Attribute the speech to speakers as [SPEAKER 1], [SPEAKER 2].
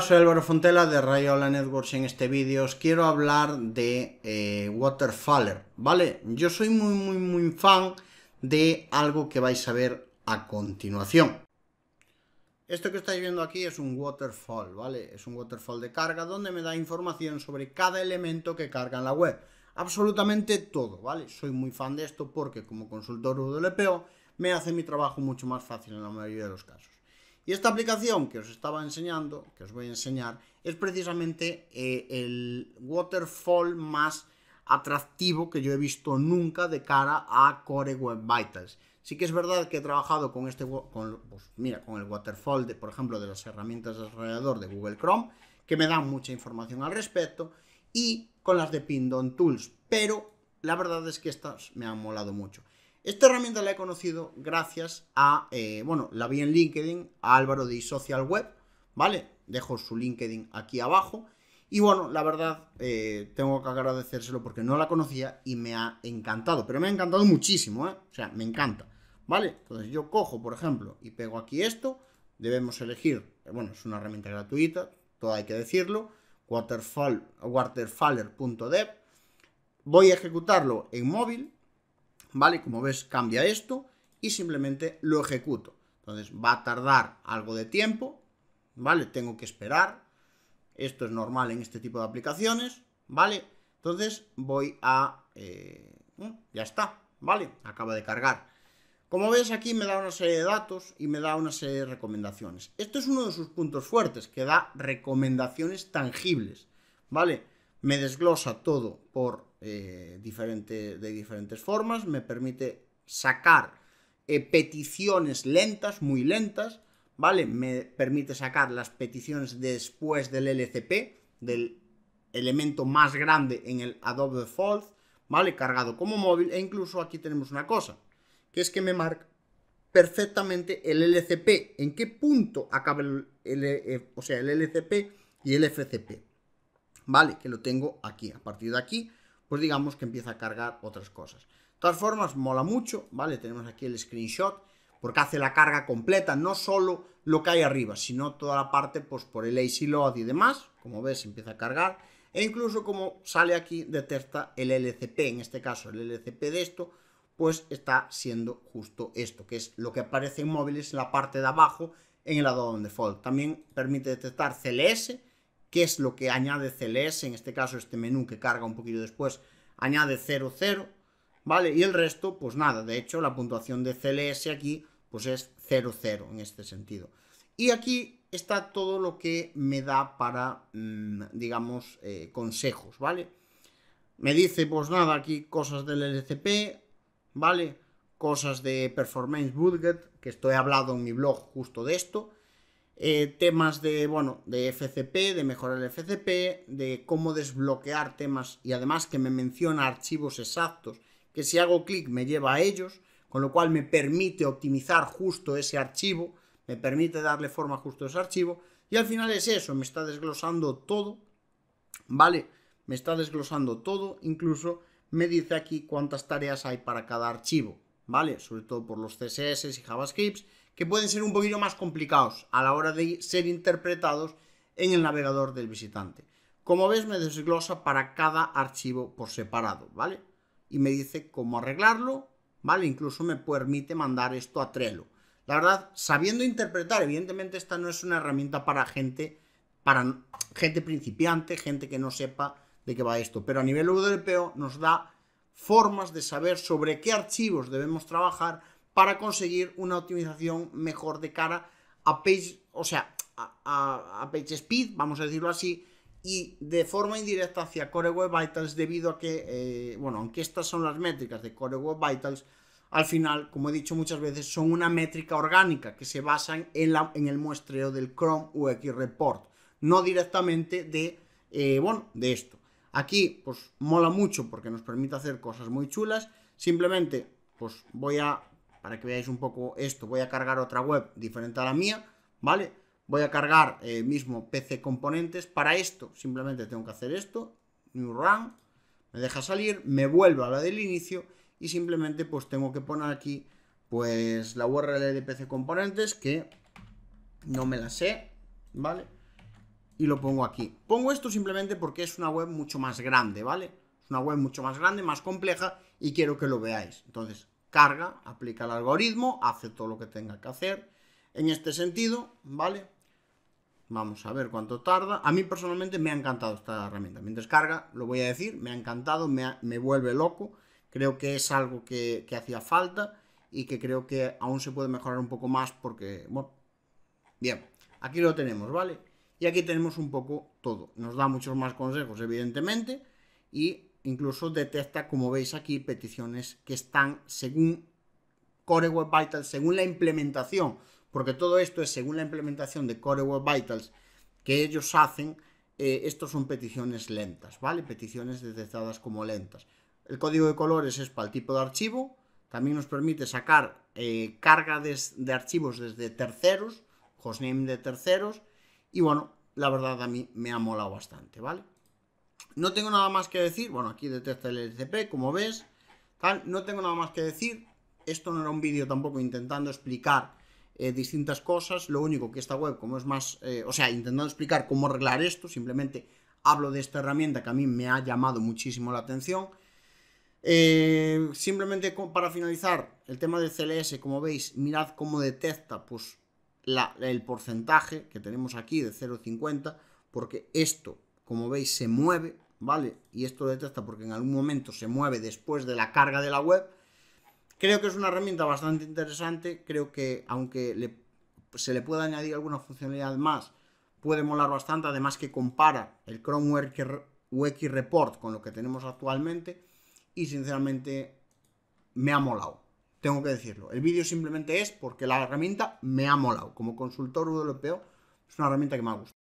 [SPEAKER 1] soy Álvaro Fontela de Rayola Networks. y En este vídeo os quiero hablar de eh, Waterfaller, ¿vale? Yo soy muy, muy, muy fan de algo que vais a ver a continuación. Esto que estáis viendo aquí es un waterfall, ¿vale? Es un waterfall de carga donde me da información sobre cada elemento que carga en la web. Absolutamente todo, ¿vale? Soy muy fan de esto porque como consultor WPO me hace mi trabajo mucho más fácil en la mayoría de los casos. Y esta aplicación que os estaba enseñando, que os voy a enseñar, es precisamente eh, el waterfall más atractivo que yo he visto nunca de cara a Core Web Vitals. Sí que es verdad que he trabajado con este, pues mira, con el waterfall, de, por ejemplo, de las herramientas de desarrollador de Google Chrome, que me dan mucha información al respecto, y con las de Pindon Tools, pero la verdad es que estas me han molado mucho. Esta herramienta la he conocido gracias a, eh, bueno, la vi en LinkedIn, a Álvaro de Social Web, ¿vale? Dejo su LinkedIn aquí abajo. Y bueno, la verdad, eh, tengo que agradecérselo porque no la conocía y me ha encantado. Pero me ha encantado muchísimo, ¿eh? O sea, me encanta. ¿Vale? Entonces yo cojo, por ejemplo, y pego aquí esto. Debemos elegir, bueno, es una herramienta gratuita, todo hay que decirlo. Waterfall, waterfaller.dev. Voy a ejecutarlo en móvil, ¿vale? Como ves, cambia esto y simplemente lo ejecuto. Entonces va a tardar algo de tiempo, ¿vale? Tengo que esperar. Esto es normal en este tipo de aplicaciones, ¿vale? Entonces voy a... Eh, mm, ya está, ¿vale? Acaba de cargar. Como ves aquí me da una serie de datos y me da una serie de recomendaciones. Esto es uno de sus puntos fuertes, que da recomendaciones tangibles, ¿vale? Me desglosa todo por eh, de diferentes formas, me permite sacar eh, peticiones lentas, muy lentas, ¿vale? Me permite sacar las peticiones después del LCP, del elemento más grande en el Adobe Default, ¿vale? Cargado como móvil e incluso aquí tenemos una cosa, que es que me marca perfectamente el LCP, en qué punto acaba el, eh, o sea, el LCP y el FCP, ¿vale? Que lo tengo aquí, a partir de aquí pues digamos que empieza a cargar otras cosas. De todas formas, mola mucho, ¿vale? Tenemos aquí el screenshot, porque hace la carga completa, no solo lo que hay arriba, sino toda la parte pues, por el AC load y demás, como ves, empieza a cargar, e incluso como sale aquí, detecta el LCP, en este caso el LCP de esto, pues está siendo justo esto, que es lo que aparece en móviles en la parte de abajo en el lado de default. También permite detectar CLS, qué es lo que añade CLS, en este caso este menú que carga un poquito después añade 0, ¿vale? Y el resto, pues nada, de hecho la puntuación de CLS aquí, pues es 00 en este sentido. Y aquí está todo lo que me da para, mm, digamos, eh, consejos, ¿vale? Me dice, pues nada, aquí cosas del LCP, ¿vale? Cosas de Performance Budget, que estoy hablado en mi blog justo de esto, eh, temas de, bueno, de FCP, de mejorar el FCP, de cómo desbloquear temas y además que me menciona archivos exactos, que si hago clic me lleva a ellos, con lo cual me permite optimizar justo ese archivo, me permite darle forma justo a ese archivo y al final es eso, me está desglosando todo, ¿vale? Me está desglosando todo, incluso me dice aquí cuántas tareas hay para cada archivo, ¿vale? Sobre todo por los CSS y JavaScripts que pueden ser un poquito más complicados a la hora de ser interpretados en el navegador del visitante. Como ves, me desglosa para cada archivo por separado, ¿vale? Y me dice cómo arreglarlo, ¿vale? Incluso me permite mandar esto a Trello. La verdad, sabiendo interpretar, evidentemente esta no es una herramienta para gente, para gente principiante, gente que no sepa de qué va esto, pero a nivel europeo nos da formas de saber sobre qué archivos debemos trabajar para conseguir una optimización mejor de cara a page, o sea, a, page speed, vamos a decirlo así, y de forma indirecta hacia Core Web Vitals debido a que, eh, bueno, aunque estas son las métricas de Core Web Vitals, al final, como he dicho muchas veces, son una métrica orgánica que se basan en, el muestreo del Chrome UX Report, no directamente de, eh, bueno, de esto. Aquí, pues mola mucho porque nos permite hacer cosas muy chulas. Simplemente, pues voy a para que veáis un poco esto, voy a cargar otra web diferente a la mía, ¿vale? Voy a cargar eh, mismo PC componentes, para esto simplemente tengo que hacer esto, new run, me deja salir, me vuelvo a la del inicio y simplemente pues tengo que poner aquí pues la URL de PC componentes que no me la sé, ¿vale? Y lo pongo aquí. Pongo esto simplemente porque es una web mucho más grande, ¿vale? Es una web mucho más grande, más compleja y quiero que lo veáis. Entonces, carga, aplica el algoritmo, hace todo lo que tenga que hacer. En este sentido, ¿vale? Vamos a ver cuánto tarda. A mí personalmente me ha encantado esta herramienta. Mientras carga, lo voy a decir, me ha encantado, me, vuelve loco. Creo que es algo que, que hacía falta y que creo que aún se puede mejorar un poco más porque, bueno, bien, aquí lo tenemos, ¿vale? Y aquí tenemos un poco todo. Nos da muchos más consejos, evidentemente, y incluso detecta, como veis aquí, peticiones que están según Core Web Vitals, según la implementación, porque todo esto es según la implementación de Core Web Vitals que ellos hacen, eh, estos son peticiones lentas, ¿vale? Peticiones detectadas como lentas. El código de colores es para el tipo de archivo, también nos permite sacar eh, carga de archivos desde terceros, hostname de terceros, y bueno, la verdad a mí me ha molado bastante, ¿vale? No tengo nada más que decir. Bueno, aquí detecta el LCP, como ves. Tal, no tengo nada más que decir. Esto no era un vídeo tampoco intentando explicar eh, distintas cosas. Lo único que esta web, como es más... Eh, o sea, intentando explicar cómo arreglar esto. Simplemente hablo de esta herramienta que a mí me ha llamado muchísimo la atención. Eh, simplemente para finalizar, el tema del CLS, como veis, mirad cómo detecta pues, el porcentaje que tenemos aquí de 0,50, porque esto, como veis, se mueve, ¿vale? Y esto detecta porque en algún momento se mueve después de la carga de la web. Creo que es una herramienta bastante interesante. Creo que aunque se le pueda añadir alguna funcionalidad más, puede molar bastante. Además que compara el Chrome Wiki Report con lo que tenemos actualmente. Y sinceramente me ha molado. Tengo que decirlo. El vídeo simplemente es porque la herramienta me ha molado. Como consultor europeo es una herramienta que me ha gustado.